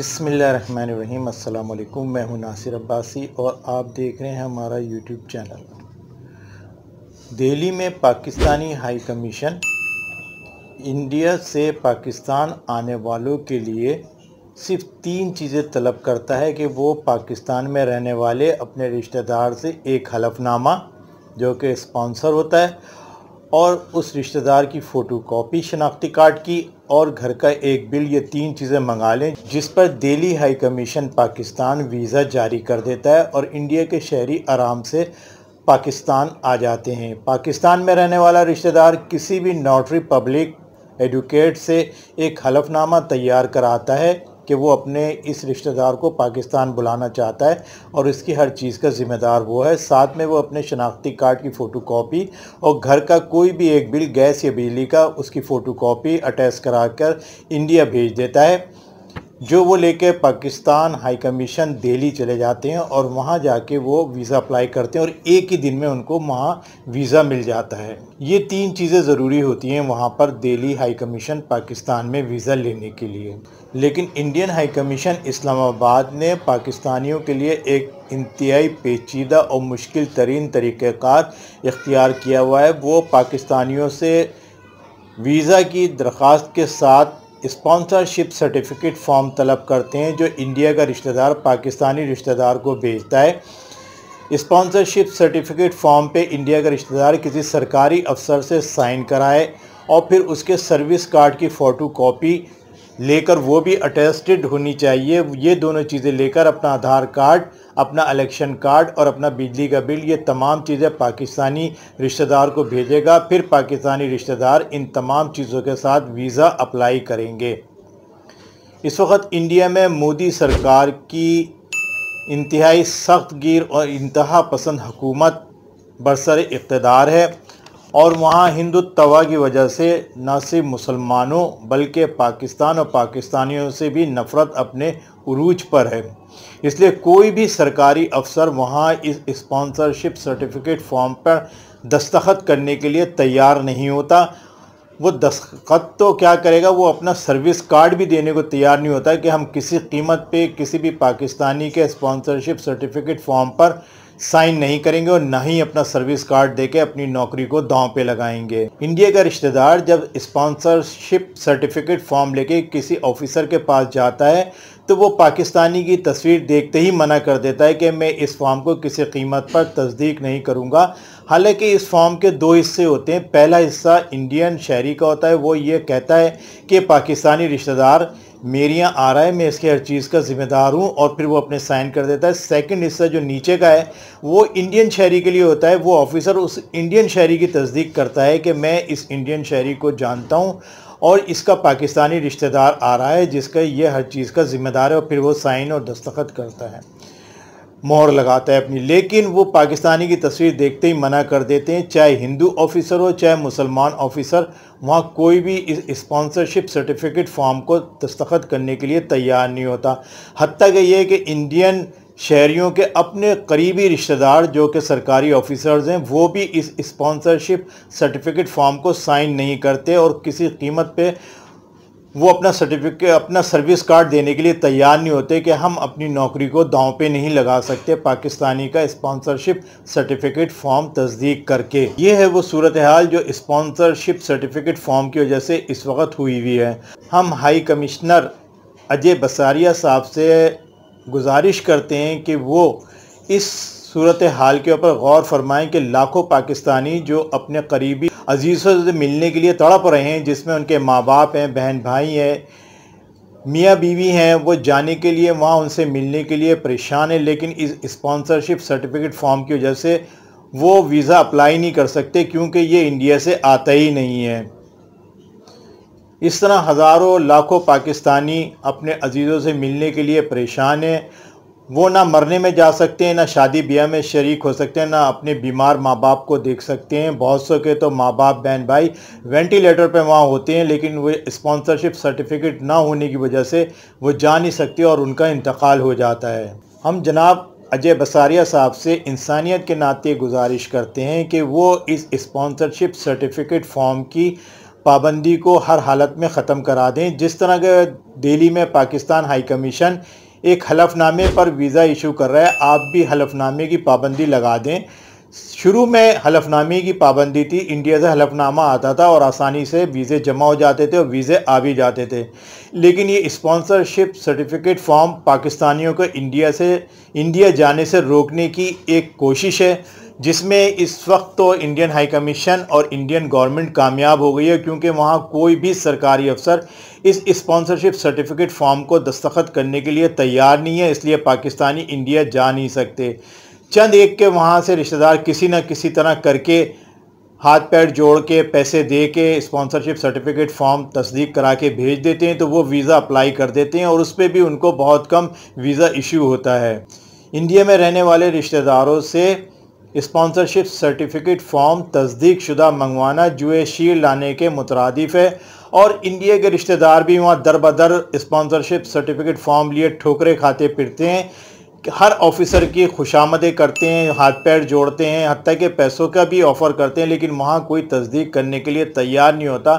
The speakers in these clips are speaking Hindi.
बिसमीम् अल्लाम मैं हूं नासिर अब्बासी और आप देख रहे हैं हमारा यूट्यूब चैनल दिल्ली में पाकिस्तानी हाई कमीशन इंडिया से पाकिस्तान आने वालों के लिए सिर्फ तीन चीज़ें तलब करता है कि वो पाकिस्तान में रहने वाले अपने रिश्तेदार से एक हलफनामा जो कि स्पॉन्सर होता है और उस रिश्तेदार की फ़ोटो कापी शनाख्ती कार्ड की और घर का एक बिल ये तीन चीज़ें मंगा लें जिस पर Delhi high commission Pakistan visa जारी कर देता है और इंडिया के शहरी आराम से पाकिस्तान आ जाते हैं पाकिस्तान में रहने वाला रिश्तेदार किसी भी नोटरी पब्लिक एडुकेट से एक हलफनामा तैयार कराता है कि वो अपने इस रिश्तेदार को पाकिस्तान बुलाना चाहता है और इसकी हर चीज़ का ज़िम्मेदार वो है साथ में वो अपने शनाख्ती कार्ड की फ़ोटो कापी और घर का कोई भी एक बिल गैस या बिजली का उसकी फ़ोटो कापी अटैच करा कर इंडिया भेज देता है जो वो लेके पाकिस्तान हाई कमीशन दिल्ली चले जाते हैं और वहाँ जाके वो वीज़ा अप्लाई करते हैं और एक ही दिन में उनको वहाँ वीज़ा मिल जाता है ये तीन चीज़ें ज़रूरी होती हैं वहाँ पर दिल्ली हाई कमीशन पाकिस्तान में वीज़ा लेने के लिए लेकिन इंडियन हाई कमीशन इस्लामाबाद ने पाकिस्तानियों के लिए एक इंतहाई पेचीदा और मुश्किल तरीन तरीक़ार इख्तियार किया हुआ है वो पाकिस्तानियों से वीज़ा की दरख्वास्त के साथ स्पॉन्सरशिप सर्टिफिकेट फॉर्म तलब करते हैं जो इंडिया का रिश्तेदार पाकिस्तानी रिश्तेदार को भेजता है स्पॉन्सरशिप सर्टिफिकेट फॉर्म पे इंडिया का रिश्तेदार किसी सरकारी अफसर से साइन कराए और फिर उसके सर्विस कार्ड की फ़ोटो कापी लेकर वो भी अटेस्टेड होनी चाहिए ये दोनों चीज़ें लेकर अपना आधार कार्ड अपना इलेक्शन कार्ड और अपना बिजली का बिल ये तमाम चीज़ें पाकिस्तानी रिश्तेदार को भेजेगा फिर पाकिस्तानी रिश्तेदार इन तमाम चीज़ों के साथ वीज़ा अप्लाई करेंगे इस वक्त इंडिया में मोदी सरकार की इंतहाई सख्त गिर और इंतहा पसंद हुकूमत बरसर इकतदार है और वहाँ हिंदुत्वा की वजह से न सिर्फ मुसलमानों बल्कि पाकिस्तान और पाकिस्तानियों से भी नफ़रत अपने उरूज पर है इसलिए कोई भी सरकारी अफसर वहाँ इस स्पॉन्सरशिप सर्टिफिकेट फॉर्म पर दस्तखत करने के लिए तैयार नहीं होता वो दस्तखत तो क्या करेगा वो अपना सर्विस कार्ड भी देने को तैयार नहीं होता कि हम किसी कीमत पे किसी भी पाकिस्तानी के स्पॉन्सरशिप सर्टिफिकेट फॉर्म पर साइन नहीं करेंगे और ना ही अपना सर्विस कार्ड देके अपनी नौकरी को दांव पे लगाएंगे इंडिया का रिश्तेदार जब स्पॉन्सरशिप सर्टिफिकेट फॉर्म लेके किसी ऑफिसर के पास जाता है तो वो पाकिस्तानी की तस्वीर देखते ही मना कर देता है कि मैं इस फॉर्म को किसी कीमत पर तस्दीक नहीं करूँगा हालांकि इस फॉर्म के दो हिस्से होते हैं पहला हिस्सा इंडियन शहरी का होता है वो ये कहता है कि पाकिस्तानी रिश्तेदार यहाँ आ रहा है मैं इसके हर चीज़ का ज़िम्मेदार हूँ और फिर वो अपने साइन कर देता है सेकंड हिस्सा जो नीचे का है वो इंडियन शहरी के लिए होता है वो ऑफिसर उस इंडियन शहरी की तस्दीक करता है कि मैं इस इंडियन शहरी को जानता हूँ और इसका पाकिस्तानी रिश्तेदार आ रहा है जिसका ये हर चीज़ का ज़िम्मेदार है और फिर वो साइन और दस्तखत करता है मोहर लगाता है अपनी लेकिन वो पाकिस्तानी की तस्वीर देखते ही मना कर देते हैं चाहे हिंदू ऑफिसर हो चाहे मुसलमान ऑफिसर वहाँ कोई भी इस स्पॉन्सरशिप सर्टिफिकेट फॉर्म को दस्तखत करने के लिए तैयार नहीं होता हती कि यह कि इंडियन शहरीों के अपने करीबी रिश्तेदार जो कि सरकारी ऑफिसर्स हैं वो भी इस स्पॉन्सरशिप सर्टिफिकेट फॉर्म को साइन नहीं करते और किसी कीमत पे वो अपना सर्टिफिकेट अपना सर्विस कार्ड देने के लिए तैयार नहीं होते कि हम अपनी नौकरी को दांव पे नहीं लगा सकते पाकिस्तानी का स्पॉन्सरशिप सर्टिफिकेट फॉर्म तस्दीक करके ये है वो सूरत हाल जो स्पॉन्सरशिप सर्टिफिकेट फॉर्म की वजह से इस वक्त हुई हुई है हम हाई कमिश्नर अजय बसारिया साहब से गुजारिश करते हैं कि वो इस सूरत हाल के ऊपर गौर फरमाएं कि लाखों पाकिस्तानी जो अपने करीबी अजीज़ों से मिलने के लिए तड़प रहे हैं जिसमें उनके माँ बाप हैं बहन भाई हैं मियाँ बीवी हैं वो जाने के लिए वहाँ उनसे मिलने के लिए परेशान हैं लेकिन इस स्पॉन्सरशिप सर्टिफिकेट फॉर्म की वजह से वो वीज़ा अप्लाई नहीं कर सकते क्योंकि ये इंडिया से आता ही नहीं है इस तरह हज़ारों लाखों पाकिस्तानी अपने अजीज़ों से मिलने के लिए परेशान हैं वो ना मरने में जा सकते हैं ना शादी ब्याह में शरीक हो सकते हैं ना अपने बीमार माँ बाप को देख सकते हैं बहुत सौ के तो माँ बाप बहन भाई वेंटिलेटर पे वहाँ होते हैं लेकिन वो स्पॉन्सरशिप सर्टिफिकेट ना होने की वजह से वो जा नहीं सकते और उनका इंतकाल हो जाता है हम जनाब अजय बसारिया साहब से इंसानियत के नाते गुजारिश करते हैं कि वो इस इस्पॉन्सरशिप सर्टिफिकेट फॉर्म की पाबंदी को हर हालत में ख़त्म करा दें जिस तरह के दिल्ली में पाकिस्तान हाई कमीशन एक हलफनामे पर वीज़ा इशू कर रहा है आप भी हलफनामे की पाबंदी लगा दें शुरू में हलफनामे की पाबंदी थी इंडिया से हलफनामा आता था और आसानी से वीज़े जमा हो जाते थे और वीज़े आ भी जाते थे लेकिन ये स्पॉन्सरशिप सर्टिफिकेट फॉर्म पाकिस्तानियों को इंडिया से इंडिया जाने से रोकने की एक कोशिश है जिसमें इस वक्त तो इंडियन हाई कमीशन और इंडियन गवर्नमेंट कामयाब हो गई है क्योंकि वहाँ कोई भी सरकारी अफसर इस स्पॉन्सरशिप सर्टिफिकेट फॉर्म को दस्तखत करने के लिए तैयार नहीं है इसलिए पाकिस्तानी इंडिया जा नहीं सकते चंद एक के वहाँ से रिश्तेदार किसी न किसी तरह करके हाथ पैर जोड़ के पैसे दे के स्पॉन्सरशिप सर्टिफिकेट फॉर्म तस्दीक करा के भेज देते हैं तो वो वीज़ा अप्लाई कर देते हैं और उस पर भी उनको बहुत कम वीज़ा इशू होता है इंडिया में रहने वाले रिश्तेदारों से इस्पॉन्सरशिप सर्टिफिकेट फॉर्म तस्दीक शुदा मंगवाना जुए शील लाने के मुतरदफ है और इंडिया के रिश्तेदार भी वहाँ दर बदर स्पॉन्सरशिप सर्टिफिकेट फॉर्म लिए ठोकरे खाते फिरते हैं हर ऑफिसर की खुशामदें करते हैं हाथ पैर जोड़ते हैं हती के पैसों का भी ऑफ़र करते हैं लेकिन वहाँ कोई तस्दीक करने के लिए तैयार नहीं होता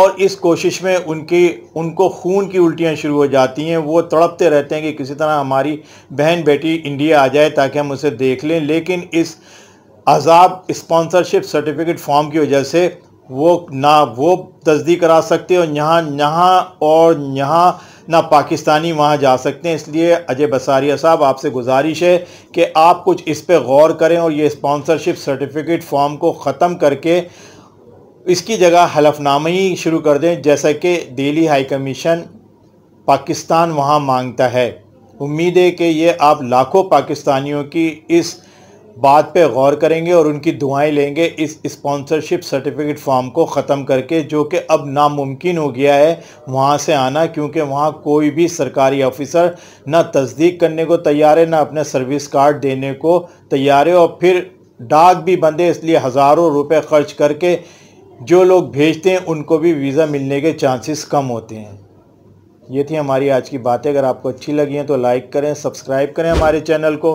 और इस कोशिश में उनकी उनको खून की उल्टियाँ शुरू हो जाती हैं वो तड़पते रहते हैं कि किसी तरह हमारी बहन बेटी इंडिया आ जाए ताकि हम उसे देख लें लेकिन इस अजाब इस्पॉन्सरशिप सर्टिफिकेट फॉर्म की वजह से वो ना वो तस्दीक करा सकते और यहाँ यहाँ और यहाँ ना पाकिस्तानी वहाँ जा सकते हैं इसलिए अजय बसारिया साहब आपसे गुजारिश है कि आप कुछ इस पर गौर करें और ये स्पॉन्सरशिप सर्टिफिकेट फॉर्म को ख़त्म करके इसकी जगह हलफनामा ही शुरू कर दें जैसा कि दिल्ली हाई कमीशन पाकिस्तान वहाँ मांगता है उम्मीद है कि ये आप लाखों पाकिस्तानियों की इस बात पे गौर करेंगे और उनकी दुआएं लेंगे इस स्पॉन्सरशिप सर्टिफिकेट फॉर्म को ख़त्म करके जो कि अब नामुमकिन हो गया है वहाँ से आना क्योंकि वहाँ कोई भी सरकारी ऑफिसर ना तस्दीक करने को तैयार है ना अपने सर्विस कार्ड देने को तैयार है और फिर डाक भी बंद है इसलिए हज़ारों रुपए खर्च करके जो लोग भेजते हैं उनको भी वीज़ा मिलने के चांसेस कम होते हैं ये थी हमारी आज की बातें अगर आपको अच्छी लगी हैं तो लाइक करें सब्सक्राइब करें हमारे चैनल को